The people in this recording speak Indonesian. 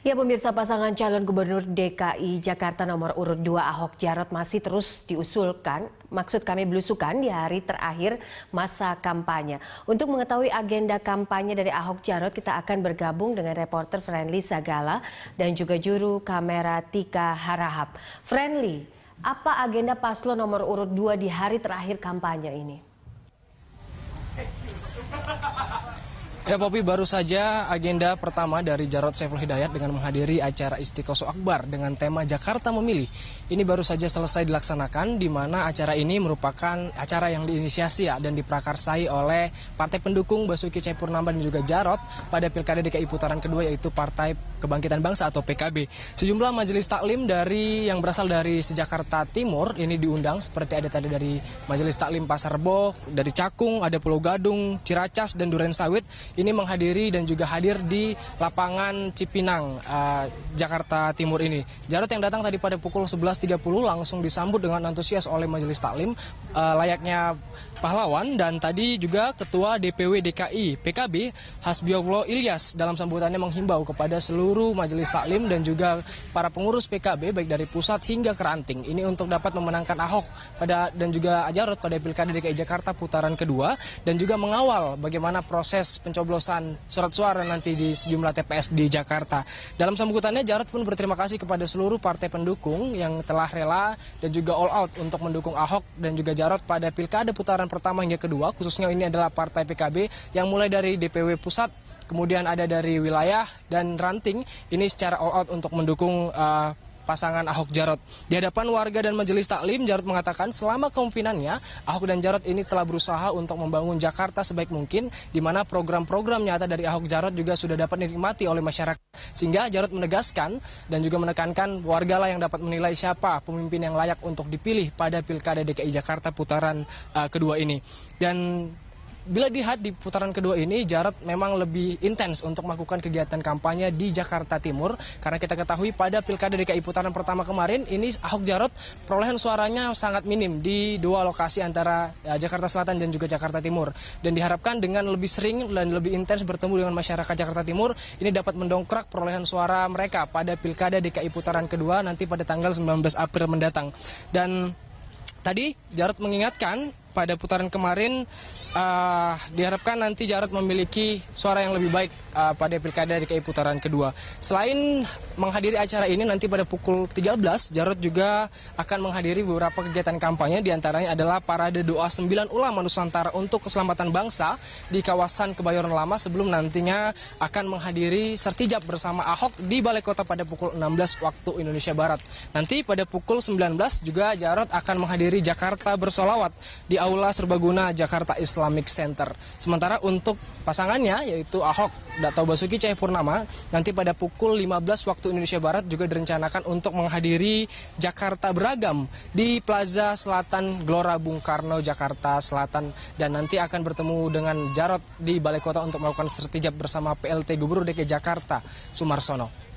Ya pemirsa pasangan calon gubernur DKI Jakarta nomor urut 2 Ahok Jarot masih terus diusulkan, maksud kami belusukan di hari terakhir masa kampanye. Untuk mengetahui agenda kampanye dari Ahok Jarot kita akan bergabung dengan reporter Friendly Sagala dan juga juru kamera Tika Harahap. Friendly, apa agenda paslon nomor urut 2 di hari terakhir kampanye ini? Ya Popi baru saja agenda pertama dari Jarod Saiful Hidayat dengan menghadiri acara Istiqoso Akbar dengan tema Jakarta Memilih. Ini baru saja selesai dilaksanakan di mana acara ini merupakan acara yang diinisiasi ya, dan diprakarsai oleh partai pendukung Basuki Cahayapurnama dan juga Jarod pada Pilkada DKI putaran kedua yaitu Partai Kebangkitan Bangsa atau PKB. Sejumlah majelis taklim dari yang berasal dari Jakarta Timur ini diundang seperti ada tadi dari Majelis Taklim Pasar Bo, dari Cakung, ada Pulau Gadung, Ciracas dan Duren Sawit ini menghadiri dan juga hadir di lapangan Cipinang uh, Jakarta Timur ini. Jarot yang datang tadi pada pukul 11.30 langsung disambut dengan antusias oleh Majelis Taklim uh, layaknya pahlawan dan tadi juga Ketua DPW DKI PKB Hasbiullah Ilyas dalam sambutannya menghimbau kepada seluruh seluruh majelis taklim dan juga para pengurus PKB baik dari pusat hingga keranting ini untuk dapat memenangkan Ahok pada dan juga Jarot pada Pilkada DKI Jakarta putaran kedua dan juga mengawal bagaimana proses pencoblosan surat suara nanti di sejumlah TPS di Jakarta. Dalam sambutannya Jarot pun berterima kasih kepada seluruh partai pendukung yang telah rela dan juga all out untuk mendukung Ahok dan juga Jarot pada Pilkada putaran pertama hingga kedua khususnya ini adalah partai PKB yang mulai dari DPW pusat kemudian ada dari wilayah dan ranting ini secara all out untuk mendukung uh, pasangan Ahok Jarot. Di hadapan warga dan majelis taklim, Jarot mengatakan selama kepemimpinannya, Ahok dan Jarot ini telah berusaha untuk membangun Jakarta sebaik mungkin, di mana program-program nyata dari Ahok Jarot juga sudah dapat dinikmati oleh masyarakat. Sehingga Jarot menegaskan dan juga menekankan wargalah yang dapat menilai siapa pemimpin yang layak untuk dipilih pada Pilkada DKI Jakarta putaran uh, kedua ini. Dan Bila dilihat di putaran kedua ini, Jarod memang lebih intens untuk melakukan kegiatan kampanye di Jakarta Timur. Karena kita ketahui pada Pilkada DKI putaran pertama kemarin, ini Ahok Jarot perolehan suaranya sangat minim di dua lokasi antara eh, Jakarta Selatan dan juga Jakarta Timur. Dan diharapkan dengan lebih sering dan lebih intens bertemu dengan masyarakat Jakarta Timur, ini dapat mendongkrak perolehan suara mereka pada Pilkada DKI putaran kedua nanti pada tanggal 19 April mendatang. Dan Tadi Jarod mengingatkan pada putaran kemarin uh, diharapkan nanti Jarod memiliki suara yang lebih baik uh, pada Pilkada DKI putaran kedua. Selain menghadiri acara ini nanti pada pukul 13, Jarod juga akan menghadiri beberapa kegiatan kampanye diantaranya adalah parade doa sembilan ulama Nusantara untuk keselamatan bangsa di kawasan Kebayoran Lama sebelum nantinya akan menghadiri sertijab bersama Ahok di Balai Kota pada pukul 16 waktu Indonesia Barat. Nanti pada pukul 19 juga Jarod akan menghadiri Jakarta bersolawat di Aula Serbaguna Jakarta Islamic Center. Sementara untuk pasangannya yaitu Ahok atau Basuki Cahayapurnama nanti pada pukul 15 waktu Indonesia Barat juga direncanakan untuk menghadiri Jakarta Beragam di Plaza Selatan Gelora Bung Karno Jakarta Selatan dan nanti akan bertemu dengan Jarot di Balai Kota untuk melakukan sertijab bersama PLT Gubernur DKI Jakarta Sumarsono.